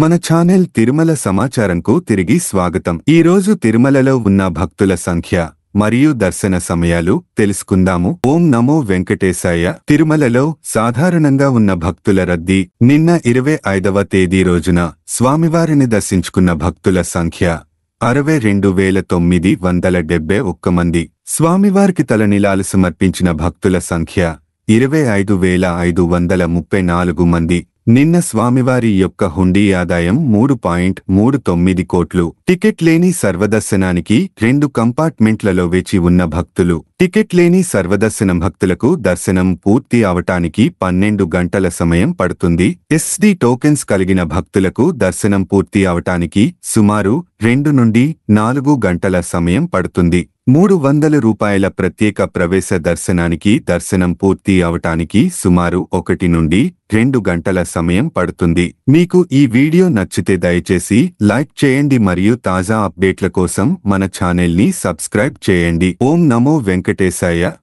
మన ఛానల్ తిరుమల సమాచారంకు తిరిగి స్వాగతం ఈరోజు తిరుమలలో ఉన్న భక్తుల సంఖ్య మరియు దర్శన సమయాలు తెలుసుకుందాము ఓం నమో వెంకటేశాయ తిరుమలలో సాధారణంగా ఉన్న భక్తుల రద్దీ నిన్న ఇరవై ఐదవ తేదీ రోజున స్వామివారిని దర్శించుకున్న భక్తుల సంఖ్య అరవై రెండు వేల తొమ్మిది వందల డెబ్బై ఒక్క మంది స్వామివారికి తలనిలాలు సమర్పించిన భక్తుల సంఖ్య ఇరవై ఐదు వేల ఐదు వందల ముప్పై నాలుగు మంది నిన్న స్వామివారి యొక్క హుండీ ఆదాయం మూడు పాయింట్ మూడు తొమ్మిది కోట్లు టికెట్ లేని సర్వదర్శనానికి రెండు కంపార్ట్మెంట్లలో వేచి ఉన్న భక్తులు టికెట్ లేని సర్వదర్శన భక్తులకు దర్శనం పూర్తి అవటానికి పన్నెండు గంటల సమయం పడుతుంది ఎస్డి టోకెన్స్ కలిగిన భక్తులకు దర్శనం పూర్తి అవటానికి సుమారు రెండు నుండి నాలుగు గంటల సమయం పడుతుంది మూడు వందల రూపాయల ప్రత్యేక ప్రవేశ దర్శనానికి దర్శనం పూర్తి అవటానికి సుమారు ఒకటి నుండి రెండు గంటల సమయం పడుతుంది మీకు ఈ వీడియో నచ్చితే దయచేసి లైక్ చేయండి మరియు తాజా అప్డేట్ల కోసం మన ఛానల్ని సబ్స్క్రైబ్ చేయండి ఓం నమో వెంకటేశాయ